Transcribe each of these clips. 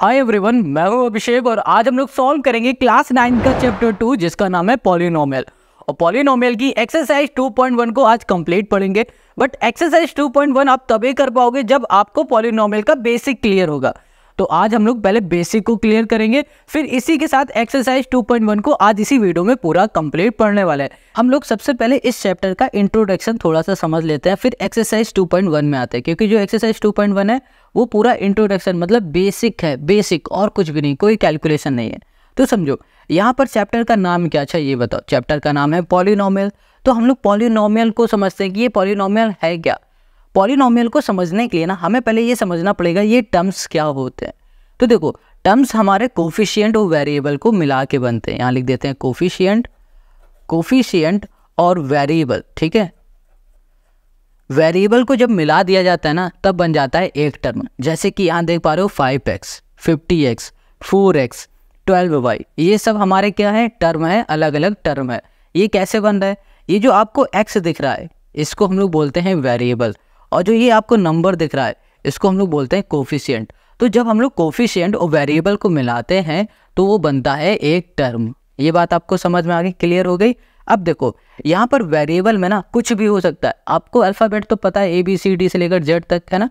hi everyone मैं हूँ अभिषेक और आज हम लोग सॉल्व करेंगे क्लास नाइन का चैप्टर टू जिसका नाम है पॉलिनोमियल और पॉलिनोमियल की एक्सरसाइज 2.1 को आज कंप्लीट पढ़ेंगे बट एक्सरसाइज 2.1 आप तभी कर पाओगे जब आपको पॉलिनोमियल का बेसिक क्लियर होगा तो आज हम लोग पहले बेसिक को क्लियर करेंगे फिर इसी के साथ एक्सरसाइज 2.1 को आज इसी वीडियो में पूरा कंप्लीट पढ़ने वाला है हम लोग सबसे पहले इस चैप्टर का इंट्रोडक्शन थोड़ा सा समझ लेते हैं फिर एक्सरसाइज 2.1 में आते हैं क्योंकि जो एक्सरसाइज 2.1 है वो पूरा इंट्रोडक्शन मतलब बेसिक है बेसिक और कुछ भी नहीं कोई कैलकुलेशन नहीं है तो समझो यहाँ पर चैप्टर का नाम क्या अच्छा ये बताओ चैप्टर का नाम है पॉलिनोमियल तो हम लोग पॉलिनोमियल को समझते हैं कि ये पॉलिनोमियल है क्या पॉलिनोमियल को समझने के लिए ना हमें पहले ये समझना पड़ेगा ये टर्म्स क्या होते हैं तो देखो टर्म्स हमारे कोफिशियंट और वेरिएबल को मिला के बनते हैं यहाँ लिख देते हैं कोफिशियंट कोफिशियंट और वेरिएबल ठीक है वेरिएबल को जब मिला दिया जाता है ना तब बन जाता है एक टर्म जैसे कि यहाँ देख पा रहे हो five x fifty x four x twelve y ये सब हमारे क्या है टर्म है अलग अलग टर्म है ये कैसे बन रहा है ये जो आपको एक्स दिख रहा है इसको हम लोग बोलते हैं वेरिएबल और जो ये आपको नंबर दिख रहा है इसको हम लोग बोलते हैं कोफिशियंट तो जब हम लोग कोफिशियंट और वेरिएबल को मिलाते हैं तो वो बनता है एक टर्म ये बात आपको समझ में आ गई क्लियर हो गई अब देखो यहाँ पर वेरिएबल में ना कुछ भी हो सकता है आपको अल्फ़ाबेट तो पता है ए बी सी डी से लेकर जेड तक है ना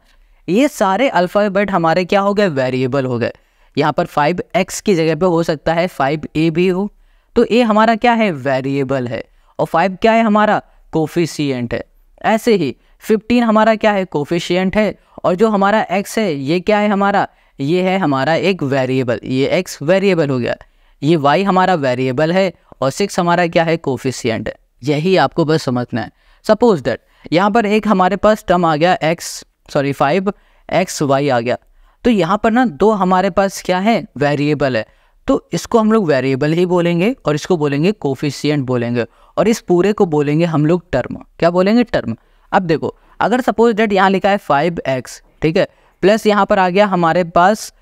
ये सारे अल्फ़ाबेट हमारे क्या हो गए वेरिएबल हो गए यहाँ पर फाइव एक्स की जगह पे हो सकता है फाइव ए भी हो तो ए हमारा क्या है वेरिएबल है और फाइव क्या है हमारा कोफिशियंट है ऐसे ही फिफ्टीन हमारा क्या है कोफिशियंट है और जो हमारा एक्स है ये क्या है हमारा ये है हमारा एक वेरिएबल ये एक्स वेरिएबल हो गया ये वाई हमारा वेरिएबल है और सिक्स हमारा क्या है कोफिशियंट है यही आपको बस समझना है सपोज दैट यहाँ पर एक हमारे पास टर्म आ गया x sorry five x y आ गया तो यहाँ पर ना दो हमारे पास क्या है वेरिएबल है तो इसको हम लोग वेरिएबल ही बोलेंगे और इसको बोलेंगे कोफिशियंट बोलेंगे और इस पूरे को बोलेंगे हम लोग टर्म क्या बोलेंगे टर्म अब देखो अगर सपोज डेट यहाँ लिखा है फाइव एक्स ठीक है प्लस यहाँ पर आ गया हमारे पास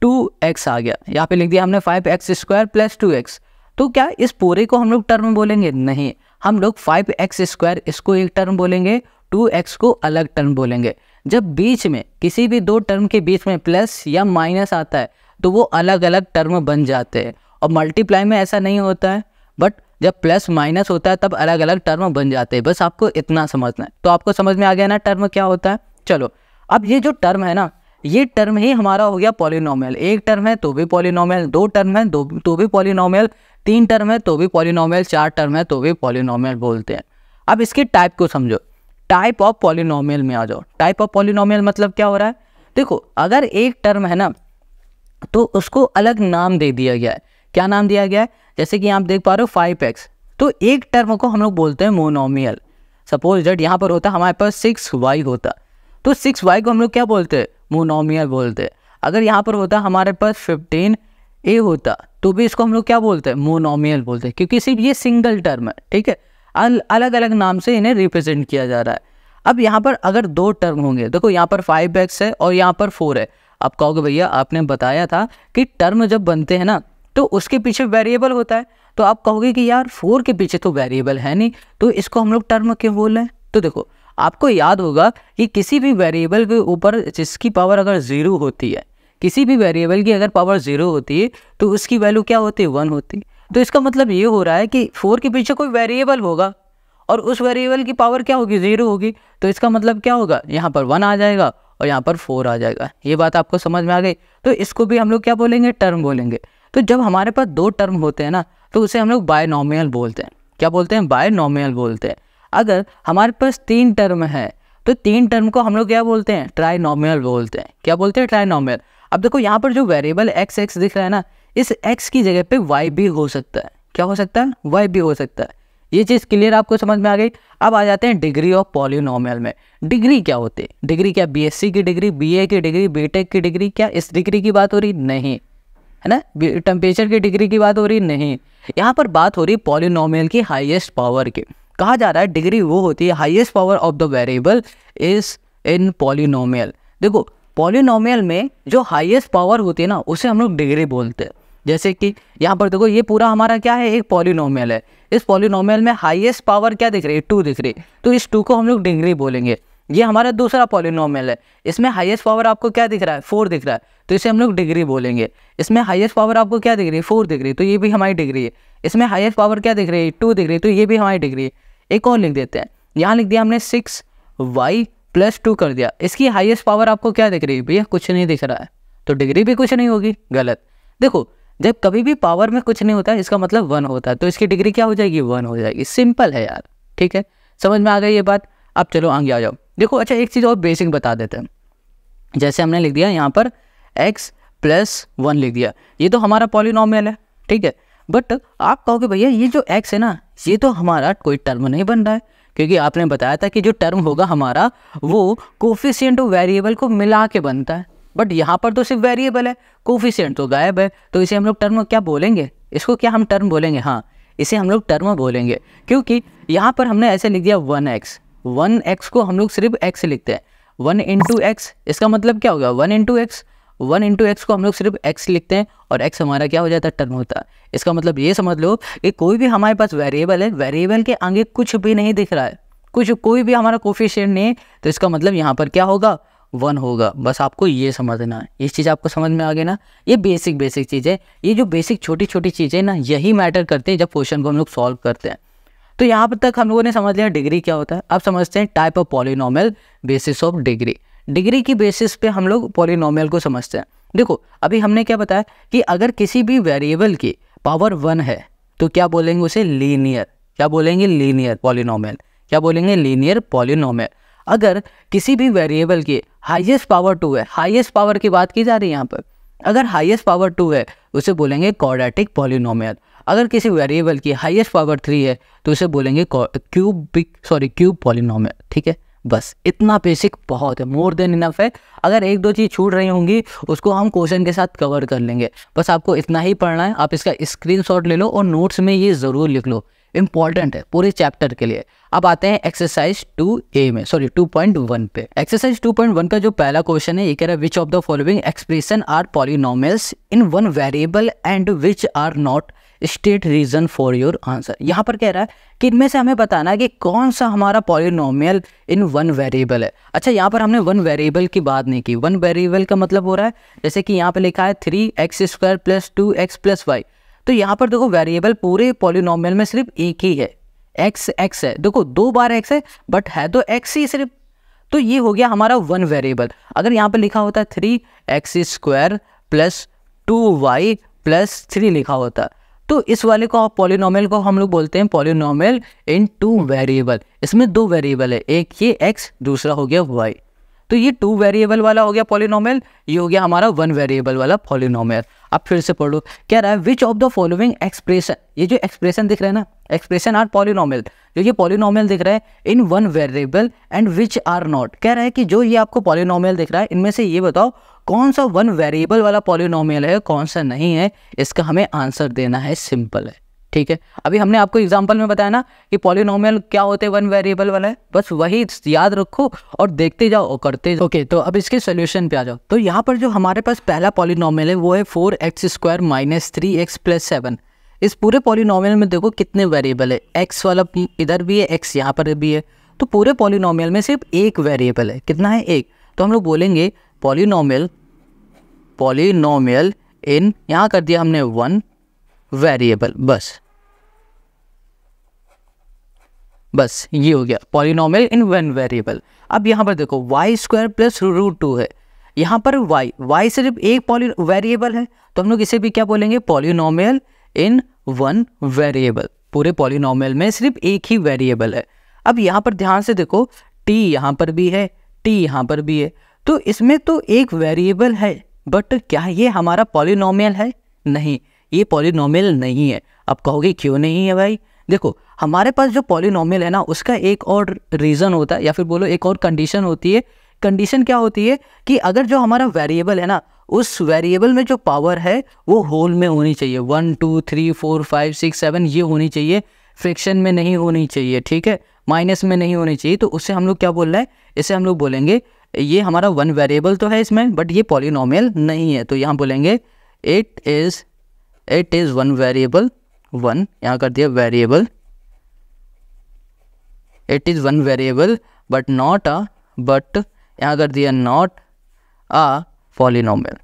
टू एक्स आ गया यहाँ पे लिख दिया हमने five x square plus two x तो क्या इस पूरे को हम लोग टर्म बोलेंगे नहीं हम लोग फाइव एक्स स्क्वायर इसको एक टर्म बोलेंगे टू एक्स को अलग टर्म बोलेंगे जब बीच में किसी भी दो टर्म के बीच में प्लस या माइनस आता है तो वो अलग अलग टर्म बन जाते हैं और मल्टीप्लाई में ऐसा नहीं होता है बट जब प्लस माइनस होता है तब अलग अलग टर्म बन जाते हैं बस आपको इतना समझना है तो आपको समझ में आ गया ना टर्म क्या होता है चलो अब ये जो टर्म है ना ये टर्म ही हमारा हो गया पॉलिनोमियल एक टर्म है तो भी पॉलिनोमियल दो टर्म है दो तो भी पॉलिनोमियल तीन टर्म है तो भी पॉलिनोमियल चार टर्म है तो भी पॉलिनोमियल बोलते हैं अब इसके टाइप को समझो टाइप ऑफ पॉलिनोमियल में आ जाओ टाइप ऑफ पॉलिनोमियल मतलब क्या हो रहा है देखो अगर एक टर्म है ना तो उसको अलग नाम दे दिया गया है क्या नाम दिया गया है जैसे कि आप देख पा रहे हो फाइव एक्स तो एक टर्म को हम लोग बोलते हैं मोनोमियल सपोज जेड यहाँ पर होता हमारे पास सिक्स वाई होता तो सिक्स वाई को हम लोग क्या बोलते हैं मोनोमियल बोलते हैं अगर यहाँ पर होता हमारे पास फिफ्टीन ए होता तो भी इसको हम लोग क्या बोलते हैं मोनोमियल बोलते हैं क्योंकि सिर्फ ये सिंगल टर्म है ठीक है अल, अलग अलग नाम से इन्हें रिप्रेजेंट किया जा रहा है अब यहाँ पर अगर दो टर्म होंगे देखो यहाँ पर फाइव एक्स है और यहाँ पर फोर है आप कहोगे भैया आपने बताया था कि टर्म जब बनते हैं ना तो उसके पीछे वेरिएबल होता है तो आप कहोगे कि यार फोर के पीछे तो वेरिएबल है नहीं तो इसको हम लोग टर्म क्यों बोल रहे हैं तो देखो आपको याद होगा कि किसी भी वेरिएबल के ऊपर जिसकी पावर अगर ज़ीरो होती है किसी भी वेरिएबल की अगर पावर ज़ीरो होती है तो उसकी वैल्यू क्या होती है वन होती है तो इसका मतलब ये हो रहा है कि फोर के पीछे कोई वेरिएबल होगा और उस वेरिएबल की पावर क्या होगी ज़ीरो होगी तो इसका मतलब क्या होगा यहाँ पर वन आ जाएगा और यहाँ पर फोर आ जाएगा ये बात आपको समझ में आ गई तो इसको भी हम लोग क्या बोलेंगे टर्म बोलेंगे तो जब हमारे पास दो टर्म होते हैं ना तो उसे हम लोग बायोनॉमियल बोलते हैं क्या बोलते हैं बायोनॉमियल बोलते हैं अगर हमारे पास तीन टर्म है तो तीन टर्म को हम लोग क्या बोलते हैं ट्राइनॉमियल बोलते हैं क्या बोलते हैं ट्राइनॉमियल अब देखो यहाँ पर जो वेरिएबल एक्स एक्स दिख रहा है ना इस एक्स की जगह पे वाई भी हो सकता है क्या हो सकता है वाई भी हो सकता है ये चीज़ क्लियर आपको समझ में आ गई अब आ जाते हैं डिग्री ऑफ पॉलिनॉमियल में डिग्री क्या होती है डिग्री क्या बीएससी की डिग्री बीए की डिग्री बीटेक की डिग्री क्या इस डिग्री की बात हो रही नहीं है ना टेम्परेचर की डिग्री की बात हो रही नहीं यहाँ पर बात हो रही पॉलिनोमियल की हाईएस्ट पावर की कहा जा रहा है डिग्री वो होती है highest power of the variable is in polynomial देखो पॉलिनोमियल में जो हाईएस्ट पावर होती है ना उसे हम लोग डिग्री बोलते हैं जैसे कि यहाँ पर देखो ये पूरा हमारा क्या है एक पॉलिनोमियल है इस पॉलिनोमियल में हाईएस्ट पावर क्या दिख रही है टू दिख रही तो इस टू को हम लोग डिग्री बोलेंगे ये हमारा दूसरा पॉलिनॉमल है इसमें हाईएस्ट पावर आपको क्या दिख रहा है फोर दिख रहा है तो इसे हम लोग डिग्री बोलेंगे इसमें हाईएस्ट पावर आपको क्या दिख रही है फोर दिख रही है तो ये भी हमारी डिग्री है इसमें हाईएस्ट पावर क्या दिख रही है टू दिख रही है तो ये भी हमारी डिग्री है एक और लिख देते हैं यहाँ लिख दिया हमने सिक्स वाई प्लस टू कर दिया इसकी हाइएस्ट पावर आपको क्या दिख रही है भैया कुछ नहीं दिख रहा है तो डिग्री भी कुछ नहीं होगी गलत देखो जब कभी भी पावर में कुछ नहीं होता इसका मतलब वन होता है तो इसकी डिग्री क्या हो जाएगी वन हो जाएगी सिंपल है यार ठीक है समझ में आ गई ये बात अब चलो आगे आ जाओ देखो अच्छा एक चीज़ और बेसिक बता देते हैं जैसे हमने लिख दिया यहाँ पर एक्स प्लस वन लिख दिया ये तो हमारा पॉलिनॉमियल है ठीक है बट आप कहोगे भैया ये जो एक्स है ना ये तो हमारा कोई टर्म नहीं बन रहा है क्योंकि आपने बताया था कि जो टर्म होगा हमारा वो कोफिशियंट और वेरिएबल को मिला के बनता है बट यहाँ पर तो सिर्फ वेरिएबल है कोफिशियंट तो गायब है तो इसे हम लोग टर्म क्या बोलेंगे इसको क्या हम टर्म बोलेंगे हाँ इसे हम लोग टर्म बोलेंगे क्योंकि यहाँ पर हमने ऐसे लिख दिया वन एक्स वन एक्स को हम लोग सिर्फ एक्स लिखते हैं वन इंटू एक्स इसका मतलब क्या होगा one into x one into x को हम लोग सिर्फ एक्स लिखते हैं और एक्स हमारा क्या हो जाता है टर्म होता है इसका मतलब ये समझ लो कि कोई भी हमारे पास वेरिएबल है वेरिएबल के आगे कुछ भी नहीं दिख रहा है कुछ कोई भी हमारा कोफिशियंट नहीं है तो इसका मतलब यहाँ पर क्या होगा वन होगा बस आपको ये समझना है ये चीज़ आपको समझ में आ गई ना ये बेसिक बेसिक चीज़ है ये जो बेसिक छोटी छोटी चीज़ें ना यही मैटर करते हैं जब क्वेश्चन को हम लोग सॉल्व करते हैं तो यहाँ पर तक हम लोगों ने समझ लिया डिग्री क्या होता है अब समझते हैं type of polynomial basis of degree degree की बेसिस पे हम लोग पॉलिनॉमियल को समझते हैं देखो अभी हमने क्या बताया कि अगर किसी भी वेरिएबल की पावर वन है तो क्या बोलेंगे उसे लीनियर क्या बोलेंगे लीनियर पॉलिनॉमियल क्या बोलेंगे लीनियर पॉलिनॉमियल अगर किसी भी वेरिएबल की हाईएस्ट पावर टू है हाईएस्ट पावर की बात की जा रही है यहाँ पर अगर हाईएस्ट पावर टू है उसे बोलेंगे कॉर्डेटिक पॉलिनोमियल अगर किसी वेरिएबल की हाइस्ट पावर थ्री है तो उसे बोलेंगे क्यूबिक सॉरी क्यूब पॉलिनोम ठीक है बस इतना बेसिक बहुत है मोर देन इनफ है अगर एक दो चीज़ छूट रही होंगी उसको हम क्वेश्चन के साथ कवर कर लेंगे बस आपको इतना ही पढ़ना है आप इसका स्क्रीनशॉट ले लो और नोट्स में ये ज़रूर लिख लो इम्पॉर्टेंट है पूरे चैप्टर के लिए अब आते हैं एक्सरसाइज टू ए में सॉरी टू पॉइंट वन पे एक्सरसाइज टू पॉइंट वन का जो पहला क्वेश्चन है ये कह रहा है which of the following expression are polynomials in one variable and which are not state reason for your answer यहाँ पर कह रहा है कि इनमें से हमें बताना है कि कौन सा हमारा पॉलिनोमियल इन वन वेरिएबल है अच्छा यहाँ पर हमने वन वेरिएबल की बात नहीं की वन वेरिएबल का मतलब हो रहा है जैसे कि यहाँ पर लिखा है three x square plus two x plus y तो यहाँ पर देखो वेरिएबल पूरे पॉलिनोमियल में सिर्फ एक ही है एक्स एक्स है देखो दो बार एक्स है बट है तो एक्स ही सिर्फ तो ये हो गया हमारा वन वेरिएबल अगर यहाँ पर लिखा होता है three x square plus two y plus three लिखा होता तो इस वाले को पॉलिनॉमल को हम लोग बोलते हैं पॉलिनॉमल इन टू वेरिएबल इसमें दो वेरिएबल है एक ये एक्स दूसरा हो गया वाई तो ये टू वेरिएबल वाला हो गया पॉलिनॉमल ये हो गया हमारा वन वेरिएबल वाला पॉलिनॉमल अब फिर से पढ़ो क्या रहा है which of the following expression ये जो एक्सप्रेशन दिख रहा है ना एक्सप्रेशन आर पॉलिनॉमल जो ये पॉलिनॉमल दिख रहा है in one variable and which are not कह रहा है कि जो ये आपको पॉलिनॉमल दिख रहा है इनमें से ये बताओ कौन सा वन वेरिएबल वाला पॉलिनोमियल है कौन सा नहीं है इसका हमें आंसर देना है सिंपल है ठीक है अभी हमने आपको एग्जाम्पल में बताया ना कि पॉलिनोमियल क्या होते हैं वन वेरिएबल वाला है बस वही याद रखो और देखते जाओ और करते जाओ ओके तो अब इसके सोल्यूशन पे आ जाओ तो यहाँ पर जो हमारे पास पहला पॉलिनोमियल है वो है four x square minus three x plus seven इस पूरे पॉलिनोमियल में देखो कितने वेरिएबल है एक्स वाला इधर भी है एक्स यहाँ पर भी है तो पूरे पॉलिनोमियल में सिर्फ एक वेरिएबल है कितना है एक तो हम लोग बोलेंगे पॉलिनोमियल पॉलिनोमियल इन यहाँ कर दिया हमने वन वेरिएबल बस बस ये हो गया पॉलिनोमियल इन वन वेरिएबल अब यहाँ पर देखो y square plus root two है यहाँ पर वाई वाई सिर्फ एक पॉली वेरिएबल है तो हम लोग इसे भी क्या बोलेंगे पॉलिनोमियल इन वन वेरिएबल पूरे पॉलिनोमियल में सिर्फ एक ही वेरिएबल है अब यहाँ पर ध्यान से देखो टी यहाँ पर भी है टी यहाँ पर भी है तो इसमें तो एक वेरिएबल है बट क्या ये हमारा पॉलिनोमियल है नहीं ये पॉलिनोमियल नहीं है अब कहोगे क्यों नहीं है भाई देखो हमारे पास जो पॉलिनोमियल है ना उसका एक और रीज़न होता है या फिर बोलो एक और कंडीशन होती है कंडीशन क्या होती है कि अगर जो हमारा वेरिएबल है ना उस वेरिएबल में जो पावर है वो होल में होनी चाहिए one two three four five six seven ये होनी चाहिए फ्रिक्शन में नहीं होनी चाहिए ठीक है माइनस में नहीं होनी चाहिए तो उससे हम लोग क्या बोल रहे हैं इसे हम लोग बोलेंगे ये हमारा वन वेरिएबल तो है इसमें बट ये पॉलिनोमियल नहीं है तो यहाँ बोलेंगे it is it is one variable one यहाँ कर दिया variable it is one variable but not a but यहाँ कर दिया नॉट आ पॉलिनोमियल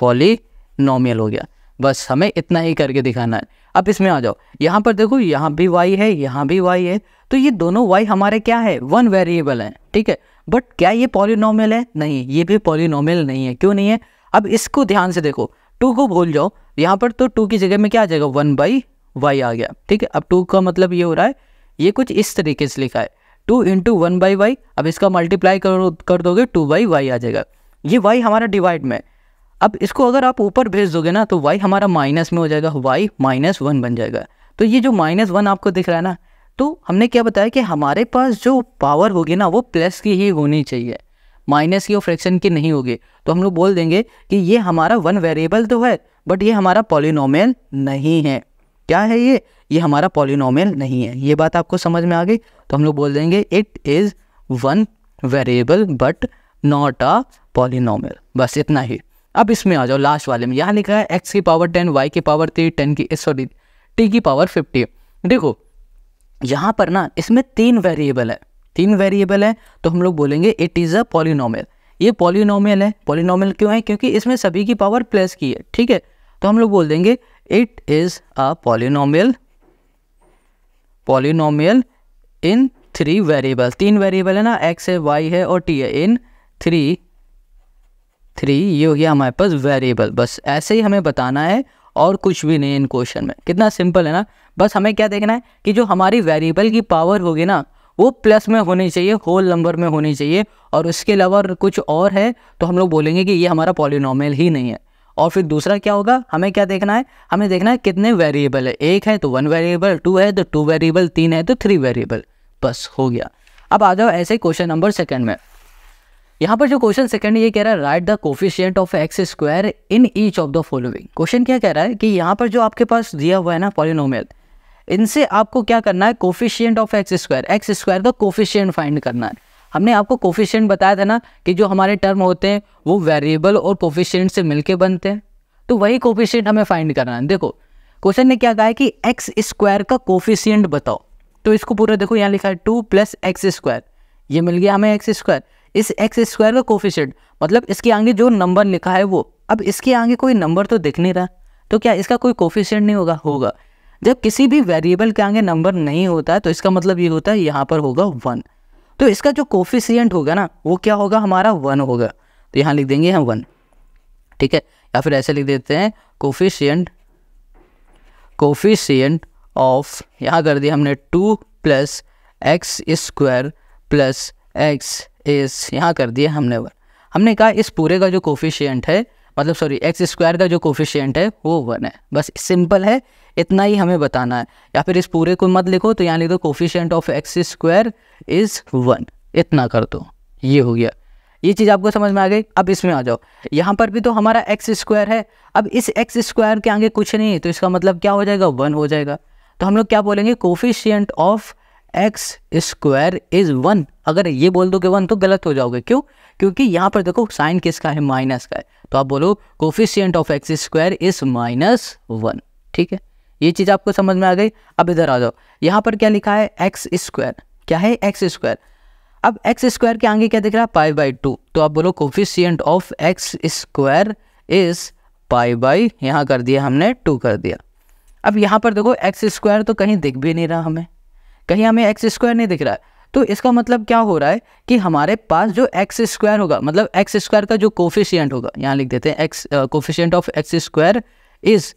पॉलिनोमियल हो गया बस हमें इतना ही करके दिखाना है अब इसमें आ जाओ यहाँ पर देखो यहाँ भी वाई है यहाँ भी वाई है तो ये दोनों वाई हमारे क्या है वन वेरिएबल हैं ठीक है बट क्या ये पॉलिनोमियल है नहीं ये भी पॉलिनोमियल नहीं है क्यों नहीं है अब इसको ध्यान से देखो टू को भूल जाओ यहाँ पर तो टू की जगह में क्या आ जाएगा वन बाई वाई आ गया ठीक है अब टू का मतलब ये हो रहा है ये कुछ इस तरीके से लिखा है two into one by y अब इसका मल्टीप्लाई कर कर दोगे टू बाई वाई आ जाएगा ये वाई हमारा डिवाइड में अब इसको अगर आप ऊपर भेज दोगे ना तो वाई हमारा माइनस में हो जाएगा वाई माइनस वन बन जाएगा तो ये जो माइनस वन आपको दिख रहा है ना तो हमने क्या बताया कि हमारे पास जो पावर होगी ना वो प्लस की ही होनी चाहिए माइनस की और फ्रैक्शन की नहीं होगी तो हम लोग बोल देंगे कि ये हमारा वन वेरिएबल तो है बट ये हमारा पॉलिनोमियल नहीं है क्या है ये ये हमारा पॉलिनोमियल नहीं है ये बात आपको समझ में आ गई तो हम लोग बोल देंगे it is one variable but not a polynomial बस इतना ही अब इसमें आ जाओ लास्ट वाले में यहाँ लिखा है एक्स की पावर टेन वाई की पावर थ्री टेन की सॉरी टी की पावर फिफ्टी देखो यहाँ पर ना इसमें तीन वेरिएबल है तीन वेरिएबल है तो हम लोग बोलेंगे इट इज़ अ पॉलिनोमियल ये पॉलिनोमियल है पॉलिनोमियल क्यों है क्योंकि इसमें सभी की पावर प्लस की है ठीक है तो हम लोग बोल देंगे it is a polynomial polynomial in three variable तीन वेरिएबल है ना एक्स है वाई है और टी है इन थ्री थ्री ये हो गया हमारे पास वेरिएबल बस ऐसे ही हमें बताना है और कुछ भी नहीं इन क्वेश्चन में कितना सिंपल है ना बस हमें क्या देखना है कि जो हमारी वेरिएबल की पावर होगी ना वो प्लस में होनी चाहिए होल नंबर में होनी चाहिए और उसके अलावा कुछ और है तो हम लोग बोलेंगे कि ये हमारा पॉलिनॉमल ही नहीं है और फिर दूसरा क्या होगा हमें क्या देखना है हमें देखना है कितने वेरिएबल है एक है तो वन वेरिएबल टू है तो टू वेरिएबल तीन है तो थ्री वेरिएबल बस हो गया अब आ जाओ ऐसे क्वेश्चन नंबर सेकंड में यहाँ पर जो क्वेश्चन सेकंड ये कह रहा है write the coefficient of x square in each of the following question क्या कह रहा है कि यहाँ पर जो आपके पास दिया हुआ है ना पॉलिनोमियल इनसे आपको क्या करना है coefficient of x square x square का कोफिशियंट फाइंड करना है हमने आपको कोफिशियंट बताया था ना कि जो हमारे टर्म होते हैं वो वेरिएबल और कोफिशियंट से मिलके बनते हैं तो वही कोफिशियंट हमें फाइंड करना है देखो क्वेश्चन ने क्या कहा है कि एक्स स्क्वायर का कोफिशियंट बताओ तो इसको पूरा देखो यहाँ लिखा है टू प्लस एक्स स्क्वायर ये मिल गया हमें एक्स स्क्वायर इस एक्स स्क्वायर का कोफिशियंट मतलब इसके आगे जो नंबर लिखा है वो अब इसके आगे कोई नंबर तो दिख नहीं रहा तो क्या इसका कोई कोफिशेंट नहीं होगा होगा जब किसी भी वेरिएबल के आगे नंबर नहीं होता है तो इसका मतलब ये होता है यहाँ पर होगा वन तो इसका जो कोफिशियंट होगा ना वो क्या होगा हमारा वन होगा तो यहाँ लिख देंगे हम वन ठीक है या फिर ऐसे लिख देते हैं कोफिशियंट कोफिशियंट ऑफ यहाँ कर दिया हमने two plus x square plus x इस यहाँ कर दिया हमने वन हमने कहा इस पूरे का जो कोफिशियंट है मतलब सॉरी एक्स स्क्वायर का जो कोफिशियंट है वो वन है बस सिंपल है इतना ही हमें बताना है या फिर इस पूरे को मत लिखो तो यहाँ लिख दो coefficient of x square is one इतना कर दो ये हो गया ये चीज़ आपको समझ में आ गई अब इसमें आ जाओ यहाँ पर भी तो हमारा एक्स स्क्वायर है अब इस एक्स स्क्वायर के आगे कुछ नहीं है तो इसका मतलब क्या हो जाएगा वन हो जाएगा तो हम लोग क्या बोलेंगे coefficient of x square is one अगर ये बोल दो कि वन तो गलत हो जाओगे क्यों क्योंकि यहाँ पर देखो साइन किसका है माइनस का है तो आप बोलो coefficient of x square is minus one ठीक है ये चीज़ आपको समझ में आ गई अब इधर आ जाओ यहाँ पर क्या लिखा है एक्स स्क्वायर क्या है एक्स स्क्वायर अब एक्स स्क्वायर के आगे क्या दिख रहा है पाई बाई टू तो आप बोलो coefficient of x square is pi by यहाँ कर दिया हमने टू कर दिया अब यहाँ पर देखो एक्स स्क्वायर तो कहीं दिख भी नहीं रहा हमें कहीं हमें एक्स स्क्वायर नहीं दिख रहा है तो इसका मतलब क्या हो रहा है कि हमारे पास जो एक्स स्क्वायर होगा मतलब एक्स स्क्वायर का जो कोफिशियंट होगा यहाँ लिख देते हैं x coefficient of x square is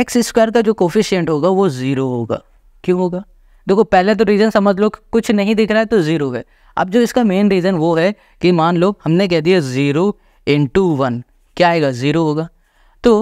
x square का जो कोफिशियंट होगा वो ज़ीरो होगा क्यों होगा देखो पहले तो रीज़न समझ लो कुछ नहीं दिख रहा है तो ज़ीरो है अब जो इसका मेन रीज़न वो है कि मान लो हमने कह दिया ज़ीरो इंटू वन क्या आएगा ज़ीरो होगा तो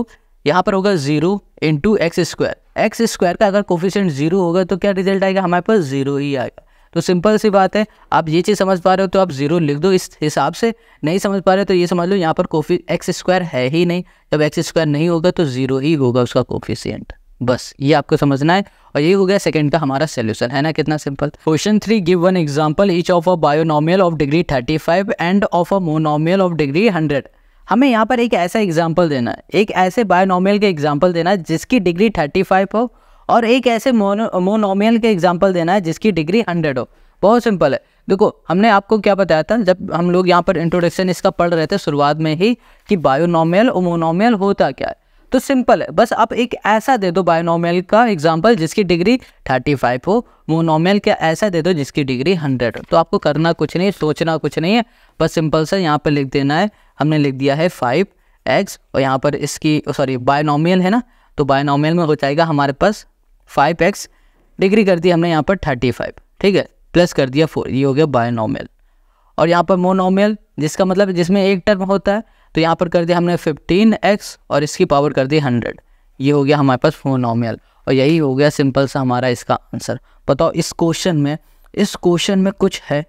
यहाँ पर होगा zero into x square x square का अगर कोफिशियंट जीरो होगा तो क्या रिजल्ट आएगा हमारे पास जीरो ही आएगा तो सिंपल सी बात है आप ये चीज़ समझ पा रहे हो तो आप जीरो लिख दो इस हिसाब से नहीं समझ पा रहे तो ये समझ लो यहाँ पर कोफी एक्स स्क्वायर है ही नहीं जब एक्स स्क्वायर नहीं होगा तो जीरो ही होगा उसका कोफिशियंट बस ये आपको समझना है और ये हो गया सेकंड का हमारा सोल्यूशन है ना कितना simple question three give one example each of a binomial of degree thirty five and of a monomial of degree hundred हमें यहाँ पर एक ऐसा एग्जाम्पल देना है एक ऐसे बायोनॉमियल के एग्जाम्पल देना है जिसकी डिग्री थर्टी फाइव हो और एक ऐसे मोनोमियल के एग्जाम्पल देना है जिसकी डिग्री हंड्रेड हो बहुत सिंपल है देखो हमने आपको क्या बताया था जब हम लोग यहाँ पर इंट्रोडक्शन इसका पढ़ रहे थे शुरुआत में ही कि बायोनॉमियल और मोनोमियल होता क्या है तो सिंपल है बस आप एक ऐसा दे दो बायोनॉमियल का एग्जाम्पल जिसकी डिग्री थर्टी फाइव हो मोनोमियल का ऐसा दे दो जिसकी डिग्री हंड्रेड हो तो आपको करना कुछ नहीं सोचना कुछ नहीं है बस सिंपल सा यहाँ पर लिख देना है हमने लिख दिया है फाइव एक्स और यहाँ पर इसकी सॉरी बायोनॉमियल है ना तो बायोनॉमियल में हो जाएगा हमारे पास फाइव एक्स डिग्री कर दी हमने यहाँ पर थर्टी फाइव ठीक है प्लस कर दिया फोर ये हो गया बायोनॉमियल और यहाँ पर मोनोमियल जिसका मतलब जिसमें एक टर्म होता है तो यहाँ पर कर दिया हमने फिफ्टीन एक्स और इसकी पावर कर दी हंड्रेड ये हो गया हमारे पास फोनॉमियल और यही हो गया सिंपल सा हमारा इसका आंसर बताओ इस क्वेश्चन में इस क्वेश्चन में कुछ है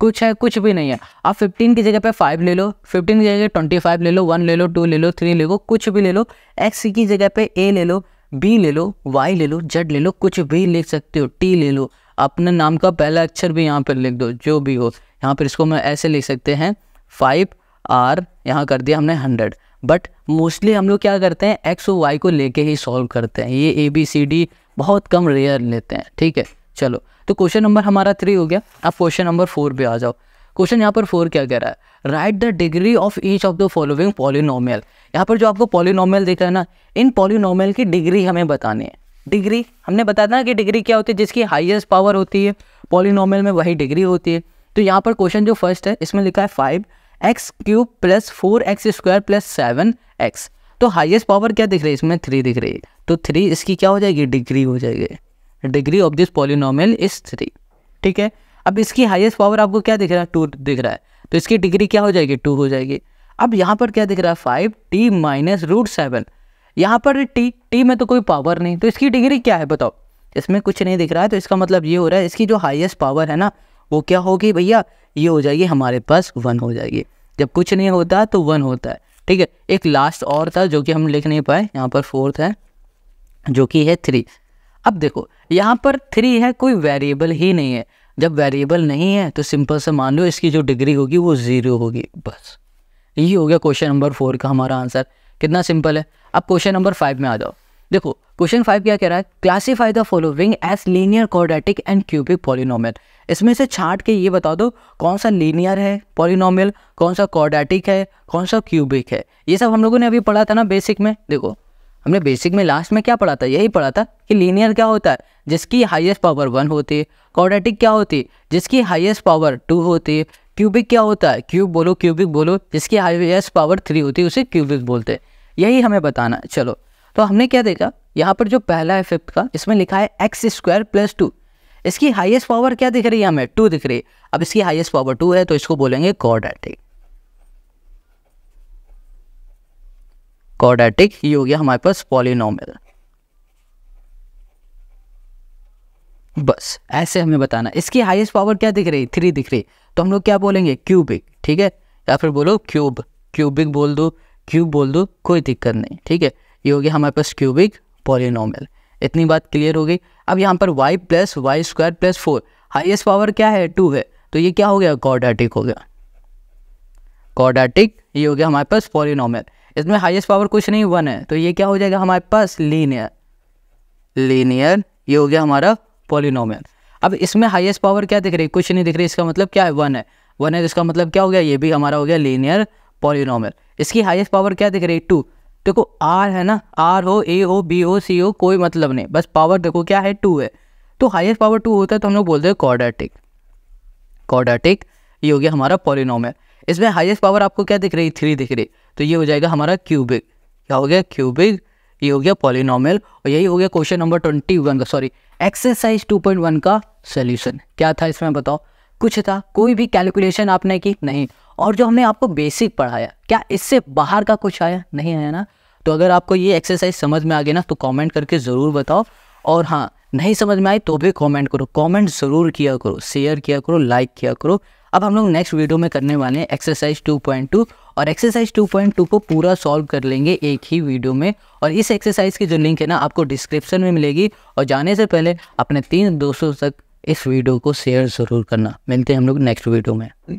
कुछ है कुछ भी नहीं है आप 15 की जगह पे 5 ले लो 15 की जगह 25 ले लो 1 ले लो 2 ले लो 3 ले लो कुछ भी ले लो x की जगह पे a ले लो b ले लो y ले लो z ले लो कुछ भी लिख सकते हो t ले लो अपने नाम का पहला अक्षर भी यहाँ पर लिख दो जो भी हो यहाँ पर इसको मैं ऐसे लिख सकते हैं फाइव आर यहाँ कर दिया हमने हंड्रेड बट मोस्टली हम लोग क्या करते हैं एक्स और वाई को लेके ही सॉल्व करते हैं ये ए बी सी डी बहुत कम रेयर लेते हैं ठीक है चलो तो क्वेश्चन नंबर हमारा थ्री हो गया अब क्वेश्चन नंबर फोर पे आ जाओ क्वेश्चन यहाँ पर फोर क्या कह रहा है write the degree of each of the following polynomial यहाँ पर जो आपको पॉलिनोमियल देखा रहा है ना इन पॉलिनोमियल की डिग्री हमें बतानी है डिग्री हमने बताया ना कि डिग्री क्या होती है जिसकी हाइएस्ट पावर होती है पॉलिनोमियल में वही डिग्री होती है तो यहाँ पर क्वेश्चन जो फर्स्ट है इसमें लिखा है five x cube plus four x square plus seven x तो हाईएस्ट पावर क्या दिख रही है इसमें थ्री दिख रही है तो थ्री इसकी क्या हो जाएगी डिग्री हो जाएगी degree of this polynomial is three ठीक है अब इसकी हाईएस्ट पावर आपको क्या दिख रहा है टू दिख रहा है तो इसकी डिग्री क्या हो जाएगी टू हो जाएगी अब यहाँ पर क्या दिख रहा है five t minus root seven यहाँ पर टी टी में तो कोई पावर नहीं तो इसकी डिग्री क्या है बताओ इसमें कुछ नहीं दिख रहा है तो इसका मतलब ये हो रहा है इसकी जो हाईएस्ट पावर है ना वो क्या होगी भैया ये हो जाएगी हमारे पास वन हो जाएगी जब कुछ नहीं होता तो वन होता है ठीक है एक लास्ट और था जो कि हम लिख नहीं पाए यहाँ पर फोर्थ है जो कि है थ्री अब देखो यहाँ पर थ्री है कोई वेरिएबल ही नहीं है जब वेरिएबल नहीं है तो सिंपल से मान लो इसकी जो डिग्री होगी वो ज़ीरो होगी बस यही हो गया क्वेश्चन नंबर फोर का हमारा आंसर कितना सिंपल है अब क्वेश्चन नंबर फाइव में आ जाओ देखो क्वेश्चन फाइव क्या कह रहा है classify the following as linear quadratic and cubic polynomial इसमें से छाट के ये बता दो कौन सा लीनियर है पॉलिनोमियल कौन सा कॉर्डेटिक है कौन सा क्यूबिक है ये सब हम लोगों ने अभी पढ़ा था ना बेसिक में देखो हमने बेसिक में लास्ट में क्या पढ़ा था यही पढ़ा था कि लीनियर क्या होता है जिसकी हाइएस्ट पावर वन होती है कॉर्डेटिक क्या होती है जिसकी हाइएस्ट पावर टू होती है क्यूबिक क्या होता है क्यूब बोलो क्यूबिक बोलो जिसकी हाइएस्ट पावर थ्री होती है उसे क्यूबिक बोलते हैं यही हमें बताना चलो तो हमने क्या देखा यहाँ पर जो पहला है फिफ्थ का इसमें लिखा है एक्स स्क्वायर प्लस टू इसकी हाईएस्ट पावर क्या दिख रही है हमें टू दिख रही है अब इसकी हाईएस्ट पावर टू है तो इसको बोलेंगे कॉडाटिक कॉडाटिक ये हो गया हमारे पास पॉलिनोमल बस ऐसे हमें बताना इसकी हाईएस्ट पावर क्या दिख रही है थ्री दिख रही तो हम लोग क्या बोलेंगे क्यूबिक ठीक है या फिर बोलो क्यूब क्यूबिक बोल दो क्यूब बोल दो कोई दिक्कत नहीं ठीक है ये हो गया हमारे पास क्यूबिक पॉलिनॉमल इतनी बात क्लियर हो गई अब यहाँ पर y plus y square plus four highest power क्या है टू है तो ये क्या हो गया कॉडाटिक हो गया कॉडाटिक ये हो गया हमारे पास पॉलिनॉमल इसमें हाइएस्ट पावर कुछ नहीं वन है तो ये क्या हो जाएगा हमारे पास लीनियर लीनियर ये हो गया हमारा पॉलिनॉमल अब इसमें हाइएस्ट पावर क्या दिख रही है कुछ नहीं दिख रही इसका मतलब क्या है वन है वन है तो इसका मतलब क्या हो गया ये भी हमारा हो गया लीनियर पॉलिनॉमल इसकी हाइएस्ट पावर क्या दिख रही है टू देखो आर है ना आर हो ए हो बी हो सी हो कोई मतलब नहीं बस पावर देखो क्या है टू है तो हाईएस्ट पावर टू होता है तो हम लोग बोलते हैं कॉडाटिक कॉडाटिक ये हो गया हमारा पॉलिनोम है इसमें हाईएस्ट पावर आपको क्या दिख रही थ्री दिख रही तो ये हो जाएगा हमारा क्यूबिक क्या हो गया क्यूबिक ये हो गया पॉलिनोमल और यही हो गया क्वेश्चन नंबर ट्वेंटी वन का sorry exercise two point one का सोल्यूशन क्या था इसमें बताओ कुछ था कोई भी कैलकुलेशन आपने की नहीं और जो हमने आपको बेसिक पढ़ाया क्या इससे बाहर का कुछ आया नहीं आया ना तो अगर आपको ये एक्सरसाइज समझ में आ गई ना तो कमेंट करके ज़रूर बताओ और हाँ नहीं समझ में आई तो भी कमेंट करो कमेंट ज़रूर किया करो शेयर किया करो लाइक किया करो अब हम लोग नेक्स्ट वीडियो में करने वाले हैं एक्सरसाइज 2.2 और एक्सरसाइज 2.2 को पूरा सॉल्व कर लेंगे एक ही वीडियो में और इस एक्सरसाइज की जो लिंक है ना आपको डिस्क्रिप्शन में मिलेगी और जाने से पहले अपने तीन दोस्तों तक इस वीडियो को शेयर ज़रूर करना मिलते हैं हम लोग नेक्स्ट वीडियो में